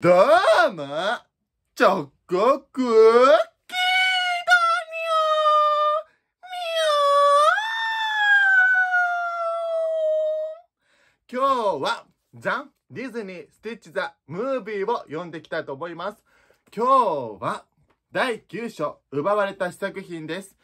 どうも、チョコクッキーだにゃーみー今日は、ザ・ディズニー・スティッチ・ザ・ムービーを読んでいきたいと思います。今日は、第9章、奪われた試作品です。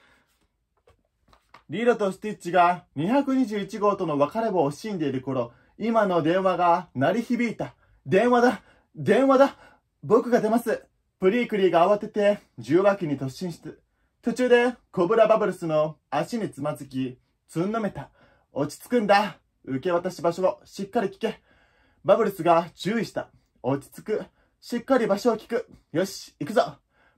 リーロとスティッチが221号との別れを惜しんでいる頃、今の電話が鳴り響いた。電話だ電話だ僕が出ますプリークリーが慌てて重話器に突進して、途中でコブラバブルスの足につまずき、つんのめた。落ち着くんだ受け渡し場所をしっかり聞け。バブルスが注意した。落ち着く。しっかり場所を聞く。よし、行くぞ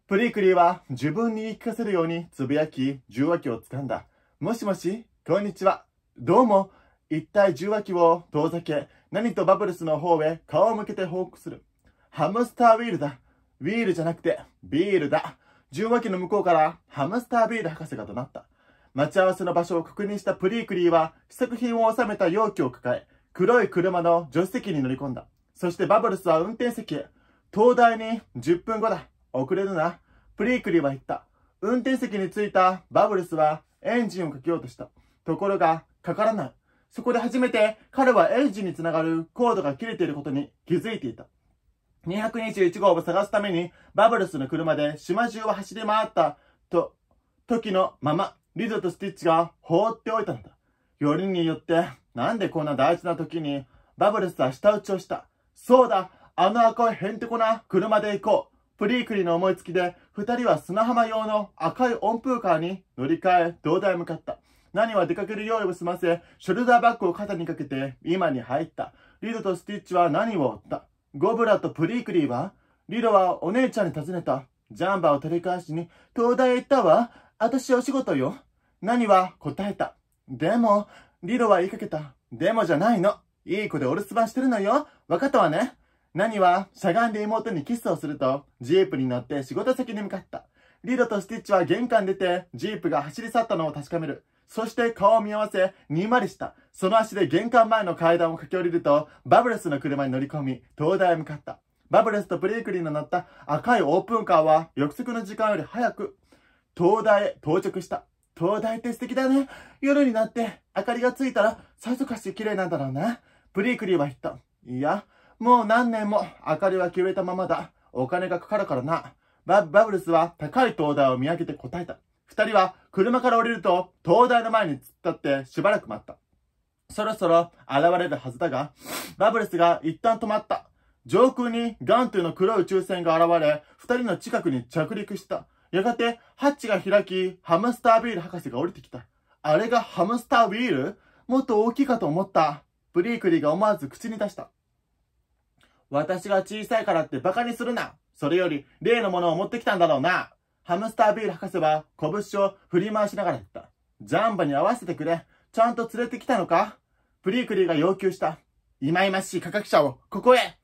プリークリーは自分に言い聞かせるようにつぶやき、重話器を掴んだ。もしもし、こんにちは。どうも。一体重話器を遠ざけ、何とバブルスの方へ顔を向けて報告する。ハムスターウィールだ。ウィールじゃなくて、ビールだ。純和機の向こうから、ハムスタービール博士が怒鳴った。待ち合わせの場所を確認したプリークリーは、試作品を収めた容器を抱え、黒い車の助手席に乗り込んだ。そしてバブルスは運転席へ。東大に10分後だ。遅れるな。プリークリーは言った。運転席に着いたバブルスはエンジンをかけようとした。ところが、かからない。そこで初めて彼はエンジンにつながるコードが切れていることに気づいていた。221号を探すためにバブルスの車で島中を走り回ったと、時のまま、リゾとスティッチが放っておいたのだ。よりによって、なんでこんな大事な時にバブルスは舌打ちをした。そうだ、あの赤いへんてこな車で行こう。プリークリの思いつきで、二人は砂浜用の赤い温風カーに乗り換え、道台へ向かった。何は出かける用意を済ませ、ショルダーバッグを肩にかけて、今に入った。リードとスティッチは何を追ったゴブラとプリークリーはリロはお姉ちゃんに尋ねた。ジャンバーを取り返しに、東大へ行ったわ。私お仕事よ。何は答えた。でも、リロは言いかけた。でもじゃないの。いい子でお留守番してるのよ。わかったわね。何は、しゃがんで妹にキスをすると、ジープに乗って仕事先に向かった。リロとスティッチは玄関出て、ジープが走り去ったのを確かめる。そして顔を見合わせ、にまりした。その足で玄関前の階段を駆け下りると、バブレスの車に乗り込み、東大へ向かった。バブレスとブレイクリーの乗った赤いオープンカーは、約束の時間より早く、東大へ到着した。東大って素敵だね。夜になって、明かりがついたら、さぞかし綺麗なんだろうな。ブリークリーは言った。いや、もう何年も明かりは消えたままだ。お金がかかるからな。バブルスは高い灯台を見上げて答えた。二人は車から降りると灯台の前に突っ立ってしばらく待った。そろそろ現れるはずだが、バブレスが一旦止まった。上空にガンというの黒い宇宙船が現れ、二人の近くに着陸した。やがて、ハッチが開き、ハムスタービール博士が降りてきた。あれがハムスタービールもっと大きいかと思った。ブリークリーが思わず口に出した。私が小さいからって馬鹿にするな。それより、例のものを持ってきたんだろうな。ハムスタービール博士は拳を振り回しながら言った。ジャンバに合わせてくれ。ちゃんと連れてきたのかプリークリーが要求した。いまいましい科学者を、ここへ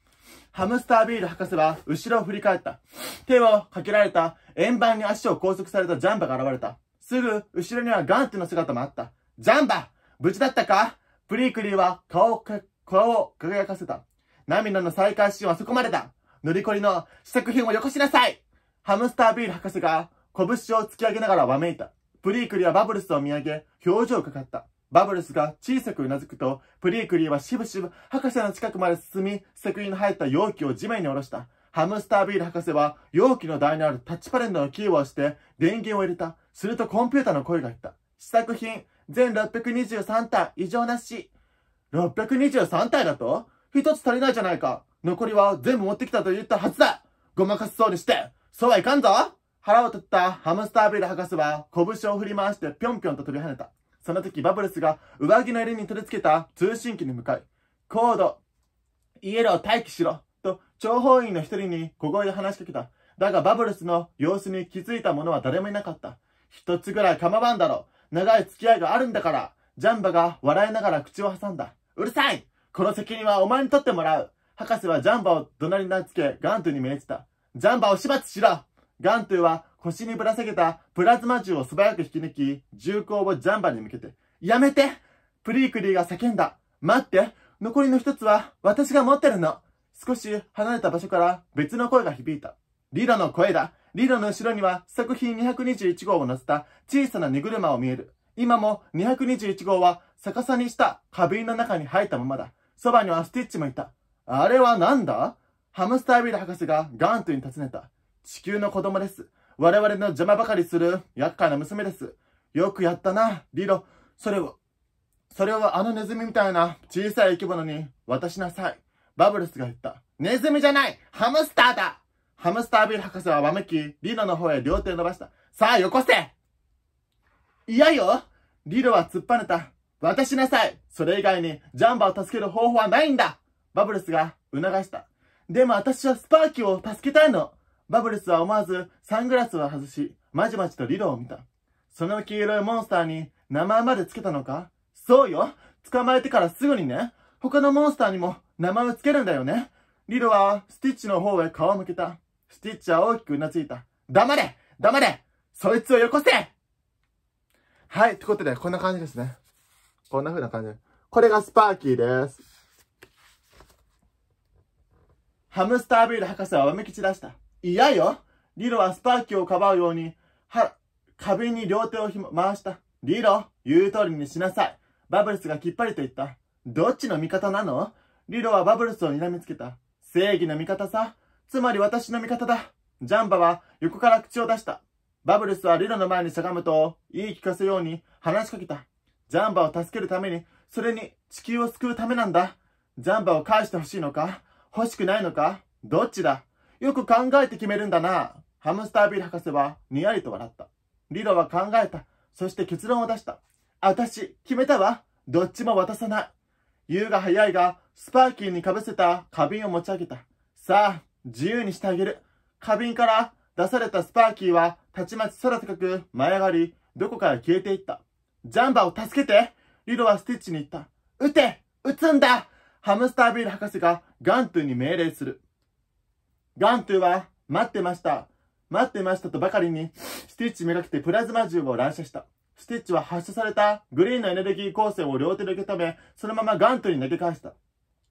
ハムスタービール博士は後ろを振り返った。手をかけられた円盤に足を拘束されたジャンバが現れた。すぐ後ろにはガンテの姿もあった。ジャンバ無事だったかプリークリーは顔をか、顔を輝かせた。涙の再会シーンはそこまでだ乗りこりの試作品をよこしなさいハムスタービール博士が拳を突き上げながらわめいた。プリークリはバブルスを見上げ、表情をかかった。バブルスが小さくうなずくと、プリークリーはしぶしぶ博士の近くまで進み、セクイの入った容器を地面に下ろした。ハムスタービール博士は容器の台にあるタッチパレンドのキーを押して電源を入れた。するとコンピューターの声が言った。試作品、全623体、異常なし。623体だと一つ足りないじゃないか。残りは全部持ってきたと言ったはずだ。ごまかすそうにして。そうはいかんぞ腹を取ったハムスタービル博士は拳を振り回してぴょんぴょんと飛び跳ねた。その時バブルスが上着の襟に取り付けた通信機に向かい、コード、イエロー待機しろと諜報員の一人に小声で話しかけた。だがバブルスの様子に気づいた者は誰もいなかった。一つぐらい構わんだろ。長い付き合いがあるんだから。ジャンバが笑いながら口を挟んだ。うるさいこの責任はお前に取ってもらう。博士はジャンバを怒鳴りなつけ、ガントに命じた。ジャンバーを始末しろガントゥは腰にぶら下げたプラズマ銃を素早く引き抜き、銃口をジャンバーに向けて、やめてプリークリーが叫んだ。待って残りの一つは私が持ってるの。少し離れた場所から別の声が響いた。リロの声だ。リロの後ろには作品221号を乗せた小さな荷車を見える。今も221号は逆さにした花瓶の中に入ったままだ。そばにはスティッチもいた。あれはなんだハムスタービル博士がガントに尋ねた。地球の子供です。我々の邪魔ばかりする厄介な娘です。よくやったな、リロ。それを、それをあのネズミみたいな小さい生き物に渡しなさい。バブルスが言った。ネズミじゃないハムスターだハムスタービル博士はわめき、リロの方へ両手を伸ばした。さあ、よこせ嫌よリロは突っぱねた。渡しなさいそれ以外にジャンバーを助ける方法はないんだバブルスが促した。でも私はスパーキーを助けたいの。バブルスは思わずサングラスを外し、まじまじとリロを見た。その黄色いモンスターに名前まで付けたのかそうよ。捕まえてからすぐにね、他のモンスターにも名前を付けるんだよね。リロはスティッチの方へ顔を向けた。スティッチは大きくうなずいた。黙れ黙れそいつをよこせはい、ってことで、こんな感じですね。こんな風な感じ。これがスパーキーです。ハムスタービール博士はわめき散らした。嫌よリロはスパーキーをかばうように、は、瓶に両手をひ、回した。リロ、言う通りにしなさい。バブルスがきっぱりと言った。どっちの味方なのリロはバブルスを睨みつけた。正義の味方さ。つまり私の味方だ。ジャンバは横から口を出した。バブルスはリロの前にしゃがむと、言い聞かせように話しかけた。ジャンバを助けるために、それに地球を救うためなんだ。ジャンバを返してほしいのか欲しくないのかどっちだよく考えて決めるんだな。ハムスタービル博士はにやりと笑った。リロは考えた。そして結論を出した。私、決めたわ。どっちも渡さない。言うが早いが、スパーキーに被せた花瓶を持ち上げた。さあ、自由にしてあげる。花瓶から出されたスパーキーは、たちまち空高く舞い上がり、どこから消えていった。ジャンバを助けてリロはスティッチに言った。撃て撃つんだハムスタービール博士がガントゥに命令する。ガントゥは、待ってました。待ってましたとばかりに、スティッチめがけてプラズマ銃を乱射した。スティッチは発射されたグリーンのエネルギー構成を両手で受け止め、そのままガントゥに投げ返した。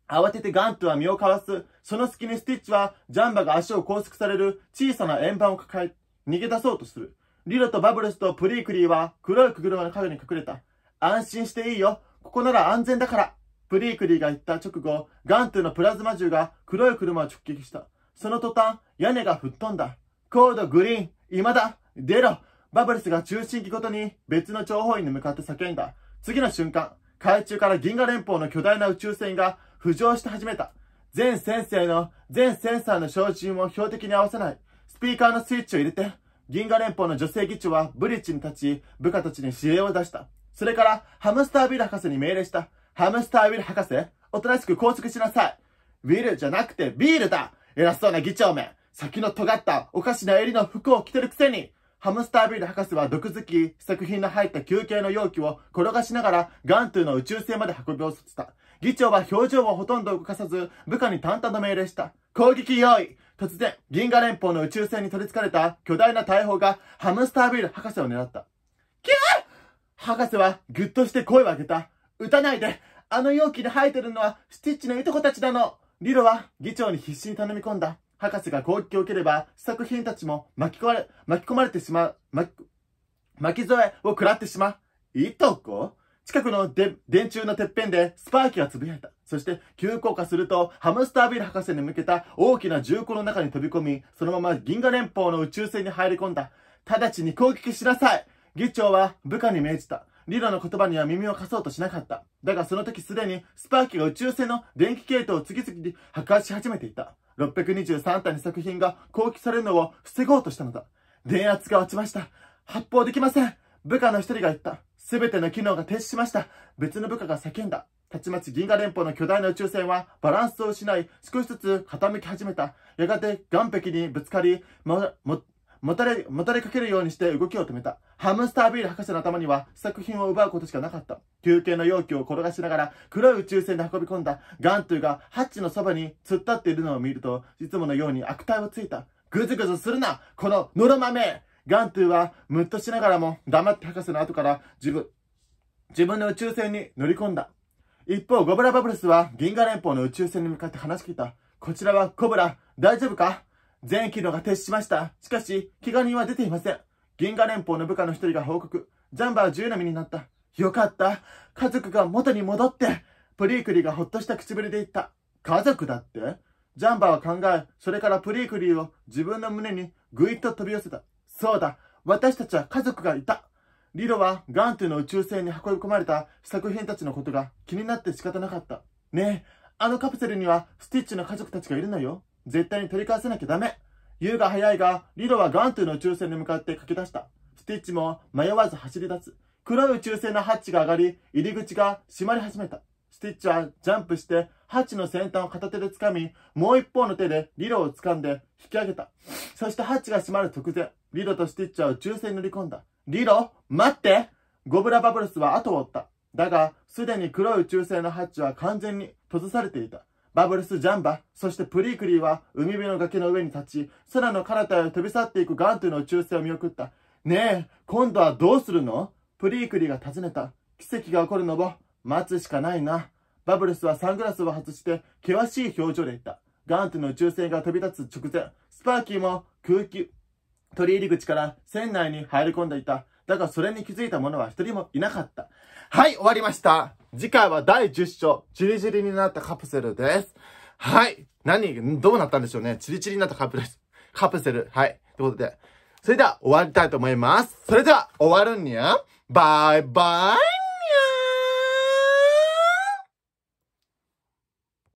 慌ててガントゥは身をかわす。その隙にスティッチは、ジャンバが足を拘束される小さな円盤を抱え、逃げ出そうとする。リロとバブルスとプリークリーは黒い車の影に隠れた。安心していいよ。ここなら安全だから。フリークリーが言った直後、ガントゥのプラズマ銃が黒い車を直撃した。その途端、屋根が吹っ飛んだ。コードグリーン、今だ出ろバブルスが中心機ごとに別の諜報員に向かって叫んだ。次の瞬間、海中から銀河連邦の巨大な宇宙船が浮上して始めた。全先生の、全センサーの照準を標的に合わせない。スピーカーのスイッチを入れて、銀河連邦の女性議長はブリッジに立ち、部下たちに指令を出した。それから、ハムスタービル博士に命令した。ハムスターウィル博士、おとなしく拘束しなさい。ウィルじゃなくてビールだ偉そうな議長め先の尖ったおかしな襟の服を着てるくせにハムスタービール博士は毒づき、作品の入った休憩の容器を転がしながらガントゥの宇宙船まで運び落とした。議長は表情をほとんど動かさず、部下に淡々と命令した。攻撃用意突然、銀河連邦の宇宙船に取りつかれた巨大な大砲がハムスタービール博士を狙った。キャー博士はぐっとして声を上げた。撃たないであの容器で生えてるのはスティッチのいとこたちなのリロは議長に必死に頼み込んだ。博士が攻撃を受ければ、試作品たちも巻き込まれ、巻き込まれてしまう、巻き、巻き添えを食らってしまう。いとこ近くので電柱のてっぺんでスパーキーが呟いた。そして急降下するとハムスタービル博士に向けた大きな銃口の中に飛び込み、そのまま銀河連邦の宇宙船に入り込んだ。直ちに攻撃しなさい議長は部下に命じた。リロの言葉には耳を貸そうとしなかった。だがその時すでにスパーキが宇宙船の電気系統を次々に破壊し始めていた。623体の作品が攻撃されるのを防ごうとしたのだ。電圧が落ちました。発砲できません。部下の一人が言った。すべての機能が停止しました。別の部下が叫んだ。たちまち銀河連邦の巨大な宇宙船はバランスを失い、少しずつ傾き始めた。やがて岩壁にぶつかり、も、も、もたれ、もたれかけるようにして動きを止めた。ハムスタービール博士の頭には作品を奪うことしかなかった。休憩の容器を転がしながら黒い宇宙船で運び込んだガントゥがハッチのそばに突っ立っているのを見ると、いつものように悪態をついた。ぐずぐずするなこののろ豆ガントゥはムッとしながらも黙って博士の後から自分、自分の宇宙船に乗り込んだ。一方、ゴブラバブルスは銀河連邦の宇宙船に向かって話し切いた。こちらはコブラ、大丈夫か全機能が停止しました。しかし、怪我人は出ていません。銀河連邦の部下の一人が報告。ジャンバーは銃並みになった。よかった。家族が元に戻って。プリークリーがほっとした口ぶりで言った。家族だってジャンバーは考え、それからプリークリーを自分の胸にぐいっと飛び寄せた。そうだ。私たちは家族がいた。リロはガントゥの宇宙船に運び込まれた試作品たちのことが気になって仕方なかった。ねえ、あのカプセルにはスティッチの家族たちがいるのよ。絶対に取り返さなきゃダメ。言うが早いが、リロはガントゥの宇宙船に向かって駆け出した。スティッチも迷わず走り出す。黒い宇宙船のハッチが上がり、入り口が閉まり始めた。スティッチはジャンプして、ハッチの先端を片手で掴み、もう一方の手でリロを掴んで引き上げた。そしてハッチが閉まる直前、リロとスティッチは宇宙船に乗り込んだ。リロ待ってゴブラバブルスは後を追った。だが、すでに黒い宇宙船のハッチは完全に閉ざされていた。バブルス・ジャンバ、そしてプリークリーは海辺の崖の上に立ち、空の彼方へ飛び去っていくガントゥの宇宙船を見送った。ねえ、今度はどうするのプリークリーが尋ねた。奇跡が起こるのを待つしかないな。バブルスはサングラスを外して険しい表情で言った。ガントの宇宙船が飛び立つ直前、スパーキーも空気、取り入り口から船内に入り込んでいた。だがそれに気づいた者は一人もいなかった。はい、終わりました。次回は第10章、チリチリになったカプセルです。はい。何、どうなったんでしょうね。チリチリになったカプセル。カプセル。はい。ということで。それでは終わりたいと思います。それでは終わるにゃ。バイバイ